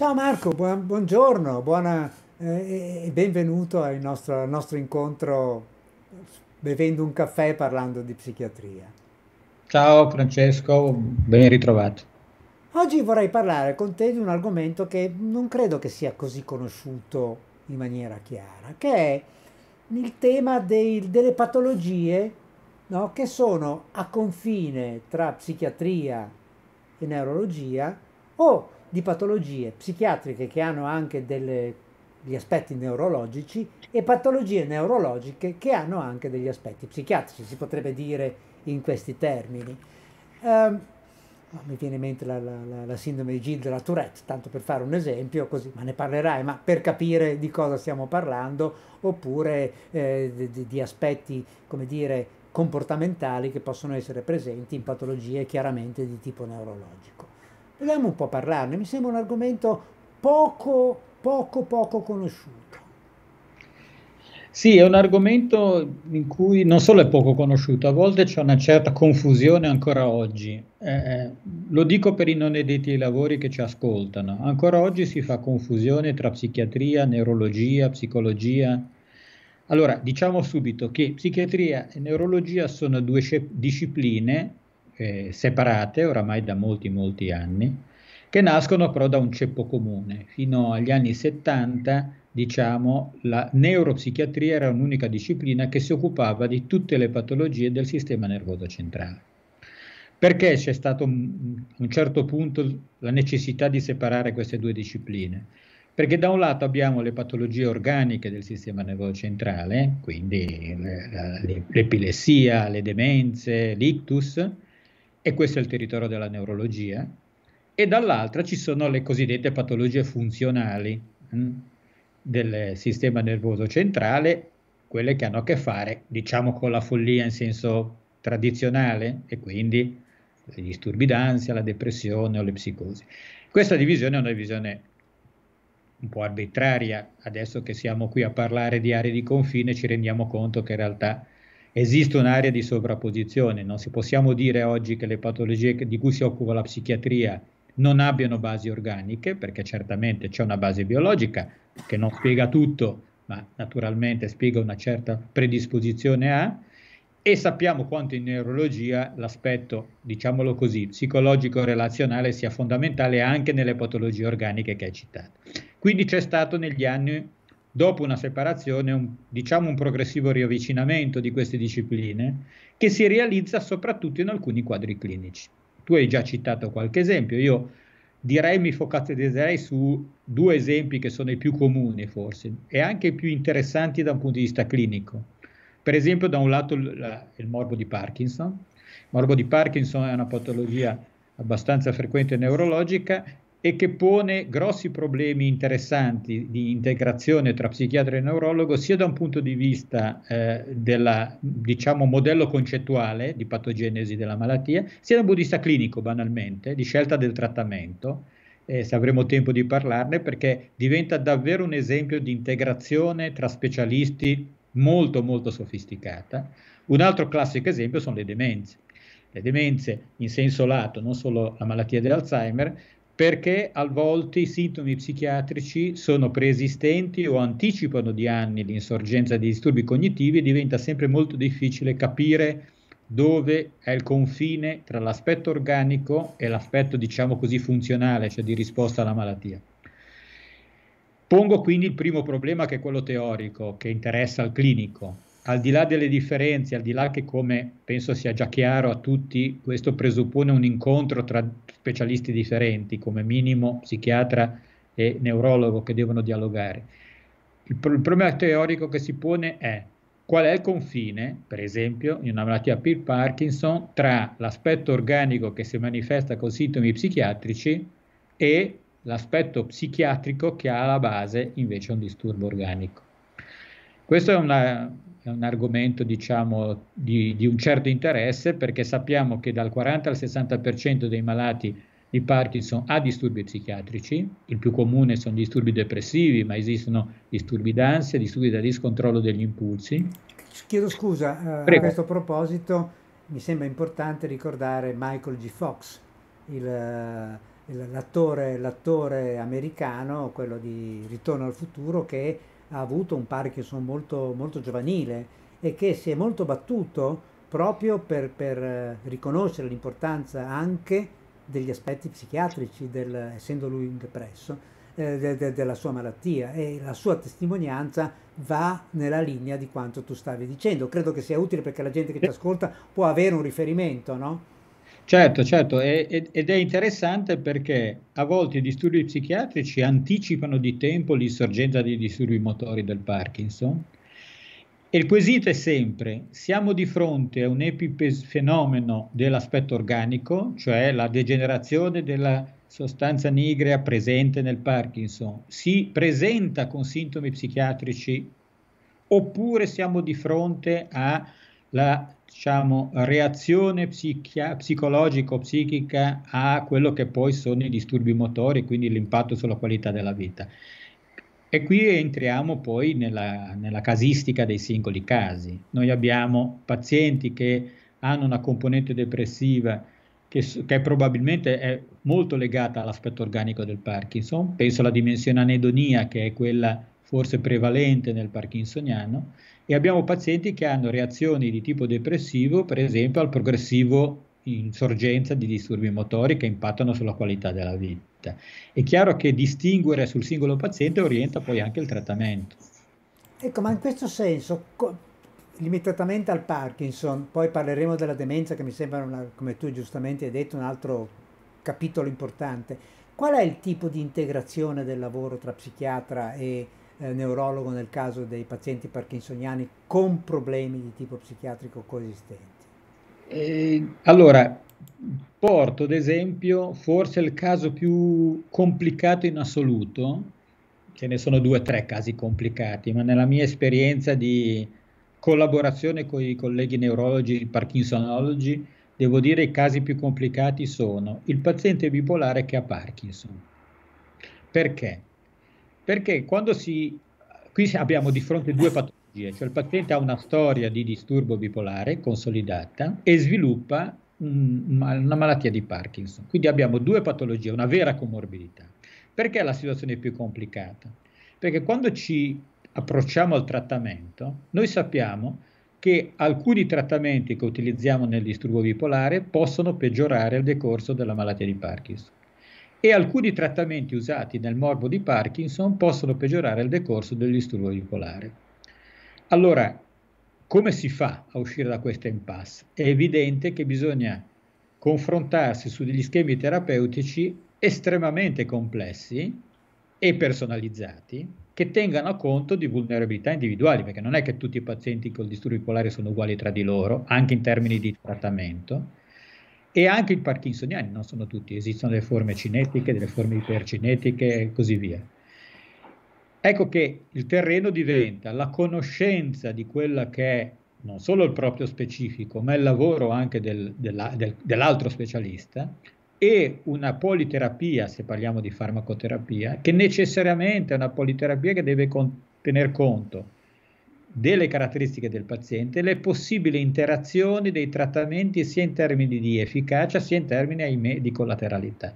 Ciao Marco, buon, buongiorno, buona, eh, e benvenuto al nostro, al nostro, incontro bevendo un caffè e parlando di psichiatria. Ciao Francesco, ben ritrovato. Oggi vorrei parlare con te di un argomento che non credo che sia così conosciuto in maniera chiara, che è il tema dei, delle patologie no, che sono a confine tra psichiatria e neurologia o di patologie psichiatriche che hanno anche delle, degli aspetti neurologici e patologie neurologiche che hanno anche degli aspetti psichiatrici, si potrebbe dire in questi termini. Um, mi viene in mente la, la, la sindrome di Gilles la Tourette, tanto per fare un esempio, così, ma ne parlerai, ma per capire di cosa stiamo parlando, oppure eh, di, di, aspetti, come dire, comportamentali che possono essere presenti in patologie chiaramente di tipo neurologico. Vogliamo un po' parlarne, mi sembra un argomento poco, poco, poco conosciuto. Sì, è un argomento in cui non solo è poco conosciuto, a volte c'è una certa confusione ancora oggi. Eh, eh lo dico per i non editi ai lavori che ci ascoltano. Ancora oggi si fa confusione tra psichiatria, neurologia, psicologia. Allora, diciamo subito che psichiatria e neurologia sono due discipline eh, separate oramai da molti molti anni, che nascono però da un ceppo comune. Fino agli anni 70, diciamo, la neuropsichiatria era un'unica disciplina che si occupava di tutte le patologie del sistema nervoso centrale. Perché c'è stato a un certo punto la necessità di separare queste due discipline? Perché da un lato abbiamo le patologie organiche del sistema nervoso centrale, quindi eh, l'epilessia, le demenze, l'ictus, e questo è il territorio della neurologia, e dall'altra ci sono le cosiddette patologie funzionali mh, mm, del sistema nervoso centrale, quelle che hanno a che fare, diciamo, con la follia in senso tradizionale e quindi i disturbi d'ansia, la depressione o le psicosi. Questa divisione è una divisione un po' arbitraria, adesso che siamo qui a parlare di aree di confine ci rendiamo conto che in realtà esiste un'area di sovrapposizione, non si possiamo dire oggi che le patologie di cui si occupa la psichiatria non abbiano basi organiche, perché certamente c'è una base biologica che non spiega tutto, ma naturalmente spiega una certa predisposizione a, e sappiamo quanto in neurologia l'aspetto, diciamolo così, psicologico-relazionale sia fondamentale anche nelle patologie organiche che hai citato. Quindi c'è stato negli anni dopo una separazione, un, diciamo un progressivo riavvicinamento di queste discipline che si realizza soprattutto in alcuni quadri clinici. Tu hai già citato qualche esempio, io direi mi focalizzerei su due esempi che sono i più comuni forse e anche i più interessanti da un punto di vista clinico. Per esempio da un lato il, il morbo di Parkinson, il morbo di Parkinson è una patologia abbastanza frequente neurologica e che pone grossi problemi interessanti di integrazione tra psichiatra e neurologo sia da un punto di vista eh, del diciamo, modello concettuale di patogenesi della malattia, sia da un punto di vista clinico banalmente, di scelta del trattamento, eh, se avremo tempo di parlarne, perché diventa davvero un esempio di integrazione tra specialisti molto molto sofisticata. Un altro classico esempio sono le demenze. Le demenze in senso lato, non solo la malattia dell'Alzheimer, perché a volte i sintomi psichiatrici sono preesistenti o anticipano di anni l'insorgenza di disturbi cognitivi e diventa sempre molto difficile capire dove è il confine tra l'aspetto organico e l'aspetto, diciamo così, funzionale, cioè di risposta alla malattia. Pongo quindi il primo problema che è quello teorico, che interessa al clinico, al di là delle differenze, al di là che come penso sia già chiaro a tutti, questo presuppone un incontro tra specialisti differenti, come minimo psichiatra e neurologo che devono dialogare. Il, pro- il problema teorico che si pone è qual è il confine, per esempio, in una malattia per Parkinson, tra l'aspetto organico che si manifesta con sintomi psichiatrici e l'aspetto psichiatrico che ha alla base invece un disturbo organico. Questo è una, è un argomento diciamo, di, di, un certo interesse perché sappiamo che dal 40 al 60% dei malati di Parkinson ha disturbi psichiatrici, il più comune sono disturbi depressivi, ma esistono disturbi d'ansia, disturbi da discontrollo degli impulsi. Chiedo scusa, eh, Prego. a questo proposito mi sembra importante ricordare Michael G. Fox, il eh, l'attore, l'attore americano, quello di Ritorno al futuro, che ha avuto un Parkinson molto, molto giovanile e che si è molto battuto proprio per, per eh, riconoscere l'importanza anche degli aspetti psichiatrici, del, essendo lui un depresso, eh, de, de, della sua malattia e la sua testimonianza va nella linea di quanto tu stavi dicendo. Credo che sia utile perché la gente che ti ascolta può avere un riferimento, no? Certo, certo, ed è interessante perché a volte i disturbi psichiatrici anticipano di tempo l'insorgenza dei disturbi motori del Parkinson e il quesito è sempre, siamo di fronte a un epifenomeno dell'aspetto organico, cioè la degenerazione della sostanza nigrea presente nel Parkinson, si presenta con sintomi psichiatrici oppure siamo di fronte a la diciamo, reazione psichia- psicologico-psichica a quello che poi sono i disturbi motori, quindi l'impatto sulla qualità della vita. E qui entriamo poi nella, nella casistica dei singoli casi. Noi abbiamo pazienti che hanno una componente depressiva che, che, probabilmente è molto legata all'aspetto organico del Parkinson, penso alla dimensione anedonia che è quella forse prevalente nel parkinsoniano, e abbiamo pazienti che hanno reazioni di tipo depressivo, per esempio al progressivo insorgenza di disturbi motori che impattano sulla qualità della vita. È chiaro che distinguere sul singolo paziente orienta poi anche il trattamento. Ecco, ma in questo senso, limitatamente al Parkinson, poi parleremo della demenza che mi sembra, una, come tu giustamente hai detto, un altro capitolo importante. Qual è il tipo di integrazione del lavoro tra psichiatra e eh, neurologo nel caso dei pazienti parkinsoniani con problemi di tipo psichiatrico coesistenti? Eh, allora, porto ad esempio forse il caso più complicato in assoluto, ce ne sono due o tre casi complicati, ma nella mia esperienza di collaborazione con i colleghi neurologi, parkinsonologi, devo dire i casi più complicati sono il paziente bipolare che ha Parkinson. Perché? Perché quando si... Qui abbiamo di fronte due patologie, cioè il paziente ha una storia di disturbo bipolare consolidata e sviluppa una malattia di Parkinson. Quindi abbiamo due patologie, una vera comorbidità. Perché la situazione è più complicata? Perché quando ci approcciamo al trattamento, noi sappiamo che alcuni trattamenti che utilizziamo nel disturbo bipolare possono peggiorare il decorso della malattia di Parkinson e alcuni trattamenti usati nel morbo di Parkinson possono peggiorare il decorso del disturbo bipolare. Allora, come si fa a uscire da questa impasse? È evidente che bisogna confrontarsi su degli schemi terapeutici estremamente complessi e personalizzati che tengano conto di vulnerabilità individuali, perché non è che tutti i pazienti con disturbi bipolari sono uguali tra di loro, anche in termini di trattamento e anche i parkinsoniani, eh, non sono tutti, esistono delle forme cinetiche, delle forme ipercinetiche e così via. Ecco che il terreno diventa la conoscenza di quella che è non solo il proprio specifico, ma il lavoro anche del, della, del, dell'altro specialista e una politerapia, se parliamo di farmacoterapia, che necessariamente è una politerapia che deve con, tener conto delle caratteristiche del paziente, le possibili interazioni dei trattamenti sia in termini di efficacia sia in termini, ahimè, di collateralità.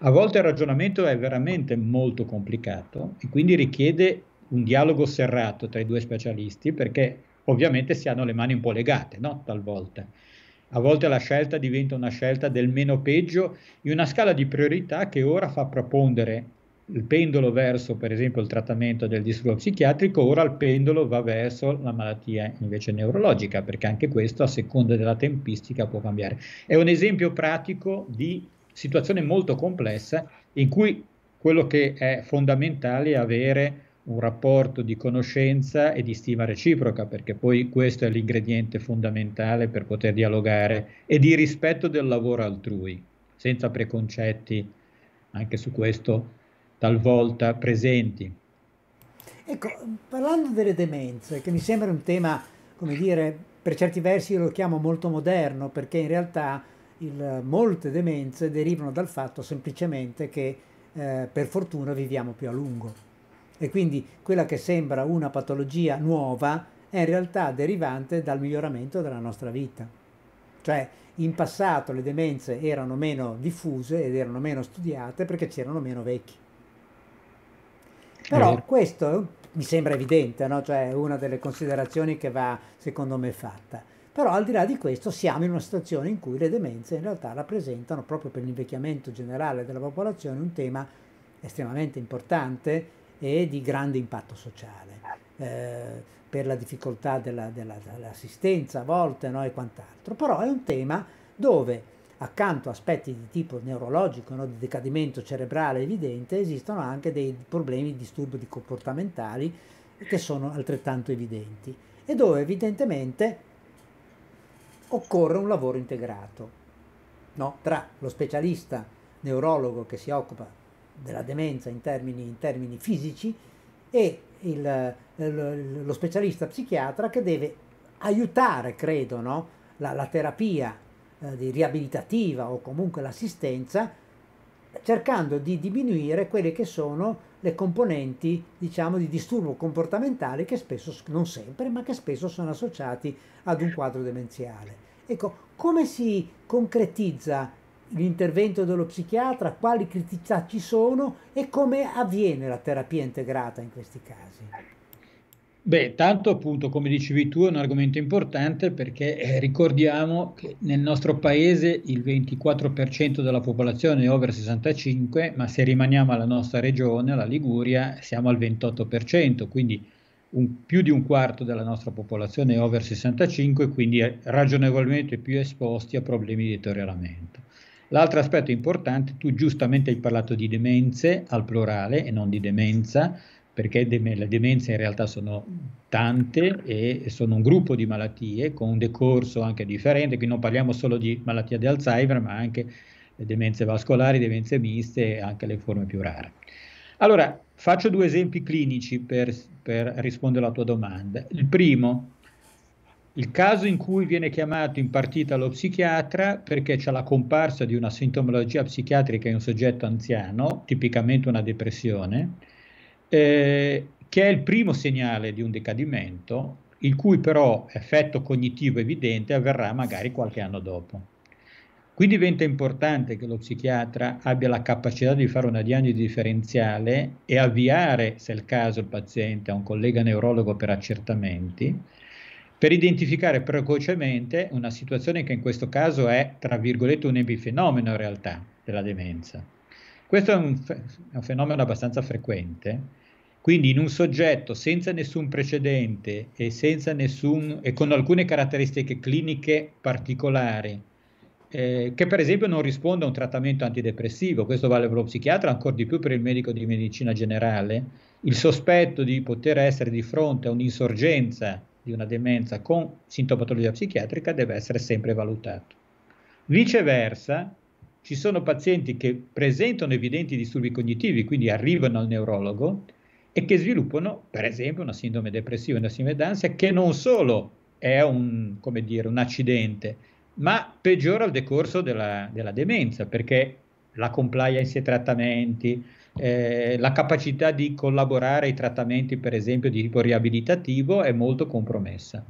A volte il ragionamento è veramente molto complicato e quindi richiede un dialogo serrato tra i due specialisti perché ovviamente si hanno le mani un po' legate, no? Talvolta. A volte la scelta diventa una scelta del meno peggio in una scala di priorità che ora fa propondere il pendolo verso per esempio il trattamento del disturbo psichiatrico, ora il pendolo va verso la malattia invece neurologica, perché anche questo a seconda della tempistica può cambiare. È un esempio pratico di situazione molto complessa in cui quello che è fondamentale è avere un rapporto di conoscenza e di stima reciproca, perché poi questo è l'ingrediente fondamentale per poter dialogare e di rispetto del lavoro altrui, senza preconcetti, anche su questo talvolta presenti. Ecco, parlando delle demenze, che mi sembra un tema, come dire, per certi versi io lo chiamo molto moderno, perché in realtà il, molte demenze derivano dal fatto semplicemente che eh, per fortuna viviamo più a lungo. E quindi quella che sembra una patologia nuova è in realtà derivante dal miglioramento della nostra vita. Cioè, in passato le demenze erano meno diffuse ed erano meno studiate perché c'erano meno vecchi. Però questo mi sembra evidente, no? cioè una delle considerazioni che va secondo me fatta. Però al di là di questo siamo in una situazione in cui le demenze in realtà rappresentano proprio per l'invecchiamento generale della popolazione un tema estremamente importante e di grande impatto sociale, eh, per la difficoltà della, della, dell'assistenza a volte no? e quant'altro. Però è un tema dove accanto a aspetti di tipo neurologico, no, di decadimento cerebrale evidente, esistono anche dei problemi di disturbi comportamentali che sono altrettanto evidenti e dove evidentemente occorre un lavoro integrato no, tra lo specialista neurologo che si occupa della demenza in termini, in termini fisici e il, lo specialista psichiatra che deve aiutare, credo, no, la, la terapia eh, di riabilitativa o comunque l'assistenza, cercando di diminuire quelle che sono le componenti diciamo, di disturbo comportamentale che spesso, non sempre, ma che spesso sono associati ad un quadro demenziale. Ecco, come si concretizza l'intervento dello psichiatra, quali criticità ci sono e come avviene la terapia integrata in questi casi? Beh, tanto appunto, come dicevi tu, è un argomento importante perché eh, ricordiamo che nel nostro paese il 24% della popolazione è over 65, ma se rimaniamo alla nostra regione, alla Liguria, siamo al 28%, quindi un, più di un quarto della nostra popolazione è over 65, quindi ragionevolmente più esposti a problemi di deterioramento. L'altro aspetto importante, tu giustamente hai parlato di demenze al plurale e non di demenza, perché le demenze in realtà sono tante e sono un gruppo di malattie con un decorso anche differente, qui non parliamo solo di malattia di Alzheimer, ma anche le demenze vascolari, demenze miste e anche le forme più rare. Allora, faccio due esempi clinici per, per rispondere alla tua domanda. Il primo, il caso in cui viene chiamato in partita lo psichiatra perché c'è la comparsa di una sintomologia psichiatrica in un soggetto anziano, tipicamente una depressione, eh, che è il primo segnale di un decadimento, il cui però effetto cognitivo evidente avverrà magari qualche anno dopo. Qui diventa importante che lo psichiatra abbia la capacità di fare una diagnosi differenziale e avviare, se è il caso, il paziente a un collega neurologo per accertamenti, per identificare precocemente una situazione che in questo caso è, tra virgolette, un epifenomeno in realtà della demenza. Questo è un, fe- un fenomeno abbastanza frequente quindi in un soggetto senza nessun precedente e, senza nessun, e con alcune caratteristiche cliniche particolari, eh, che per esempio non risponde a un trattamento antidepressivo, questo vale per lo psichiatra, ancora di più per il medico di medicina generale, il sospetto di poter essere di fronte a un'insorgenza di una demenza con sintomatologia psichiatrica deve essere sempre valutato. Viceversa, ci sono pazienti che presentano evidenti disturbi cognitivi, quindi arrivano al neurologo, e che sviluppano, per esempio, una sindrome depressiva, una sindrome d'ansia, che non solo è un, dire, un accidente, ma peggiora il decorso della, della demenza, perché la compliance ai trattamenti, eh, la capacità di collaborare ai trattamenti, per esempio, di tipo riabilitativo è molto compromessa.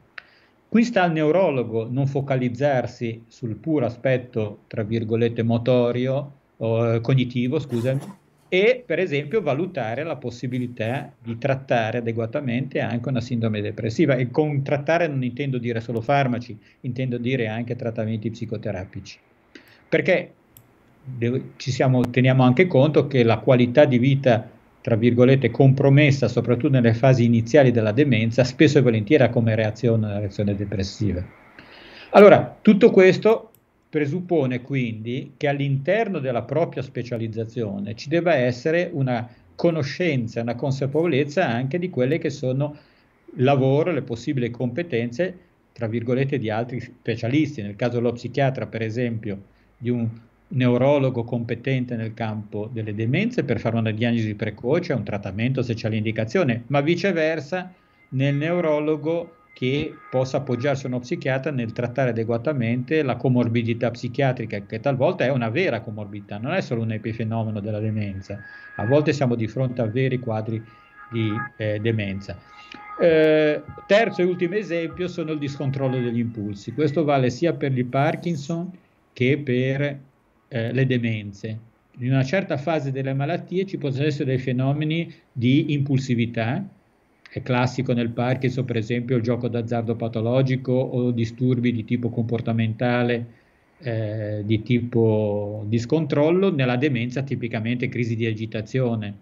Qui sta al neurologo non focalizzarsi sul puro aspetto, tra virgolette, motorio o eh, cognitivo, scusami, e per esempio valutare la possibilità di trattare adeguatamente anche una sindrome depressiva e con trattare non intendo dire solo farmaci, intendo dire anche trattamenti psicoterapici. Perché ci siamo, teniamo anche conto che la qualità di vita tra virgolette, compromessa, soprattutto nelle fasi iniziali della demenza, spesso e volentieri ha come reazione una reazione depressiva. Allora, tutto questo presuppone quindi che all'interno della propria specializzazione ci debba essere una conoscenza, una consapevolezza anche di quelle che sono il lavoro, le possibili competenze, tra virgolette, di altri specialisti. Nel caso dello psichiatra, per esempio, di un neurologo competente nel campo delle demenze per fare una diagnosi precoce, un trattamento se c'è l'indicazione, ma viceversa nel neurologo che possa appoggiarsi a uno psichiatra nel trattare adeguatamente la comorbidità psichiatrica, che talvolta è una vera comorbidità, non è solo un epifenomeno della demenza, a volte siamo di fronte a veri quadri di eh, demenza. Eh, terzo e ultimo esempio sono il discontrollo degli impulsi, questo vale sia per il Parkinson che per eh, le demenze. In una certa fase delle malattie ci possono essere dei fenomeni di impulsività, è classico nel Parkinson, per esempio il gioco d'azzardo patologico o disturbi di tipo comportamentale, eh, di tipo di scontrollo, nella demenza tipicamente crisi di agitazione.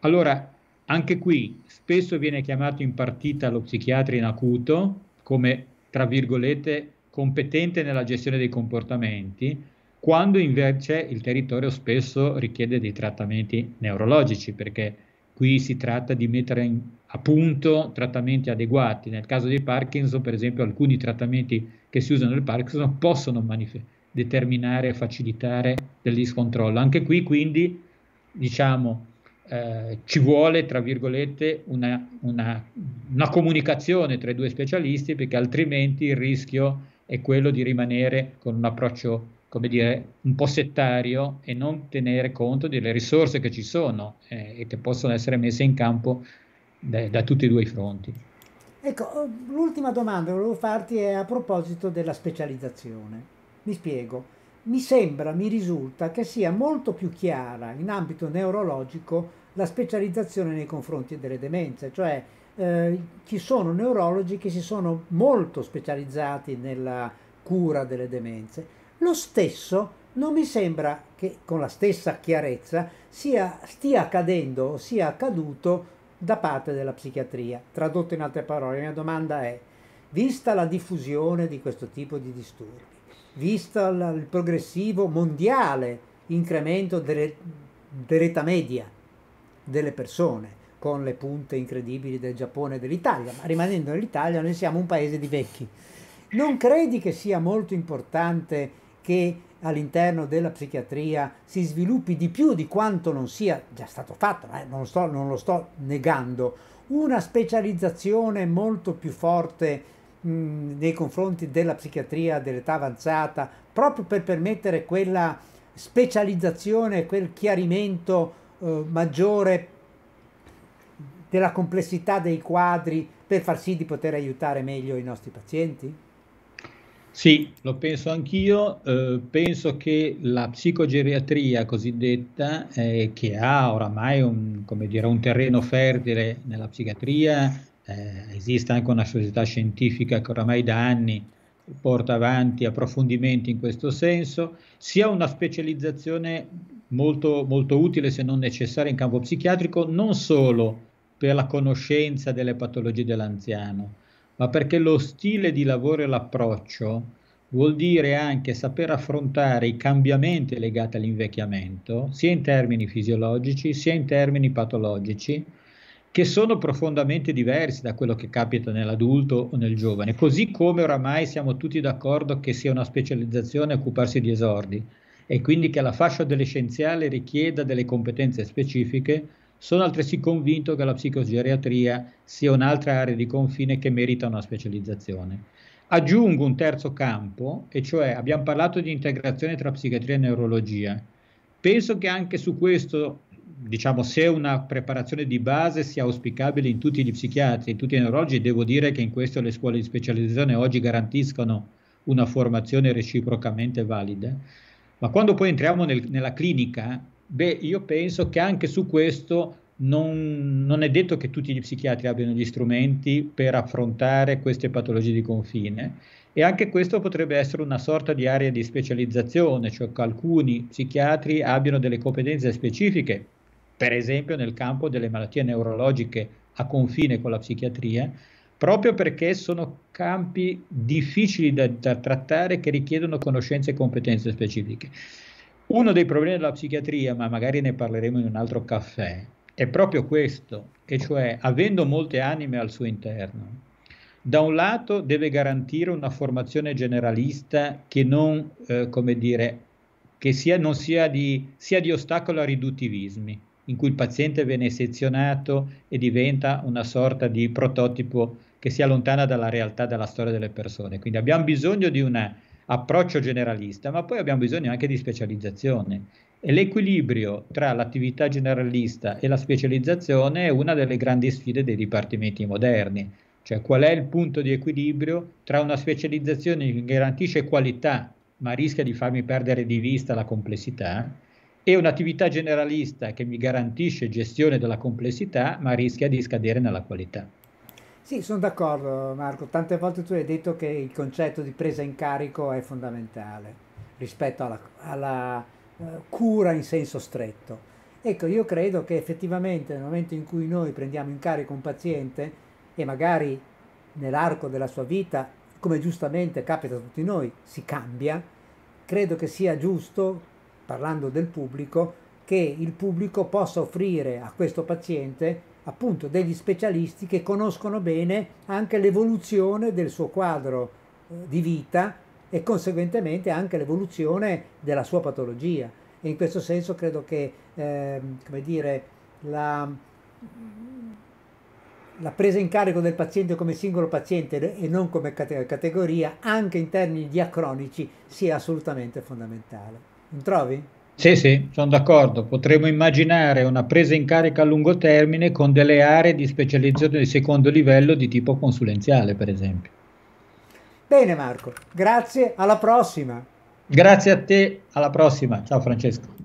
Allora, anche qui spesso viene chiamato in partita lo psichiatra in acuto come, tra virgolette, competente nella gestione dei comportamenti, quando invece il territorio spesso richiede dei trattamenti neurologici, perché qui si tratta di mettere in appunto trattamenti adeguati. Nel caso di Parkinson, per esempio, alcuni trattamenti che si usano nel Parkinson possono manif- determinare e facilitare del discontrollo. Anche qui quindi diciamo eh, ci vuole, tra virgolette, una, una, una, comunicazione tra i due specialisti perché altrimenti il rischio è quello di rimanere con un approccio, come dire, un po' settario e non tenere conto delle risorse che ci sono eh, e che possono essere messe in campo da, da tutti e due i fronti. Ecco, l'ultima domanda che volevo farti è a proposito della specializzazione. Mi spiego. Mi sembra, mi risulta che sia molto più chiara in ambito neurologico la specializzazione nei confronti delle demenze, cioè eh, ci sono neurologi che si sono molto specializzati nella cura delle demenze. Lo stesso non mi sembra che con la stessa chiarezza sia, stia accadendo o sia accaduto da parte della psichiatria. Tradotto in altre parole, la mia domanda è, vista la diffusione di questo tipo di disturbi, vista il progressivo mondiale incremento dell'età media delle persone, con le punte incredibili del Giappone e dell'Italia, ma rimanendo nell'Italia noi siamo un paese di vecchi. Non credi che sia molto importante che all'interno della psichiatria si sviluppi di più di quanto non sia già stato fatto, eh, non, sto, non lo sto negando, una specializzazione molto più forte mh, nei confronti della psichiatria dell'età avanzata, proprio per permettere quella specializzazione, quel chiarimento eh, maggiore della complessità dei quadri per far sì di poter aiutare meglio i nostri pazienti? Sì, lo penso anch'io. Eh, penso che la psicogeriatria cosiddetta, eh, che ha oramai un, dire, un, terreno fertile nella psichiatria, eh, esiste anche una società scientifica che oramai da anni porta avanti approfondimenti in questo senso, sia una specializzazione molto, molto utile, se non necessaria, in campo psichiatrico, non solo per la conoscenza delle patologie dell'anziano ma perché lo stile di lavoro e l'approccio vuol dire anche saper affrontare i cambiamenti legati all'invecchiamento, sia in termini fisiologici sia in termini patologici, che sono profondamente diversi da quello che capita nell'adulto o nel giovane, così come oramai siamo tutti d'accordo che sia una specializzazione occuparsi di esordi e quindi che la fascia adolescenziale richieda delle competenze specifiche sono altresì convinto che la psicogeriatria sia un'altra area di confine che merita una specializzazione. Aggiungo un terzo campo, e cioè abbiamo parlato di integrazione tra psichiatria e neurologia. Penso che anche su questo, diciamo, se una preparazione di base sia auspicabile in tutti gli psichiatri, in tutti i neurologi, devo dire che in questo le scuole di specializzazione oggi garantiscono una formazione reciprocamente valida. Ma quando poi entriamo nel, nella clinica, Beh, io penso che anche su questo non, non, è detto che tutti gli psichiatri abbiano gli strumenti per affrontare queste patologie di confine e anche questo potrebbe essere una sorta di area di specializzazione, cioè che alcuni psichiatri abbiano delle competenze specifiche, per esempio nel campo delle malattie neurologiche a confine con la psichiatria, proprio perché sono campi difficili da, da trattare che richiedono conoscenze e competenze specifiche. Uno dei problemi della psichiatria, ma magari ne parleremo in un altro caffè, è proprio questo, e cioè avendo molte anime al suo interno, da un lato deve garantire una formazione generalista che non, eh, come dire, che sia, non sia di, sia di ostacolo a riduttivismi, in cui il paziente viene sezionato e diventa una sorta di prototipo che si allontana dalla realtà, dalla storia delle persone. Quindi abbiamo bisogno di una approccio generalista, ma poi abbiamo bisogno anche di specializzazione. E l'equilibrio tra l'attività generalista e la specializzazione è una delle grandi sfide dei dipartimenti moderni, cioè qual è il punto di equilibrio tra una specializzazione che garantisce qualità ma rischia di farmi perdere di vista la complessità e un'attività generalista che mi garantisce gestione della complessità ma rischia di scadere nella qualità. Sì, sono d'accordo Marco, tante volte tu hai detto che il concetto di presa in carico è fondamentale rispetto alla, alla eh, cura in senso stretto. Ecco, io credo che effettivamente nel momento in cui noi prendiamo in carico un paziente e magari nell'arco della sua vita, come giustamente capita a tutti noi, si cambia, credo che sia giusto, parlando del pubblico, che il pubblico possa offrire a questo paziente appunto degli specialisti che conoscono bene anche l'evoluzione del suo quadro eh, di vita e conseguentemente anche l'evoluzione della sua patologia. E in questo senso credo che eh, come dire, la, la presa in carico del paziente come singolo paziente e non come cate categoria, anche in termini diacronici, sia assolutamente fondamentale. Non trovi? Sì, sì, sono d'accordo. Potremmo immaginare una presa in carica a lungo termine con delle aree di specializzazione di secondo livello di tipo consulenziale, per esempio. Bene Marco, grazie, alla prossima. Grazie a te, alla prossima. Ciao Francesco.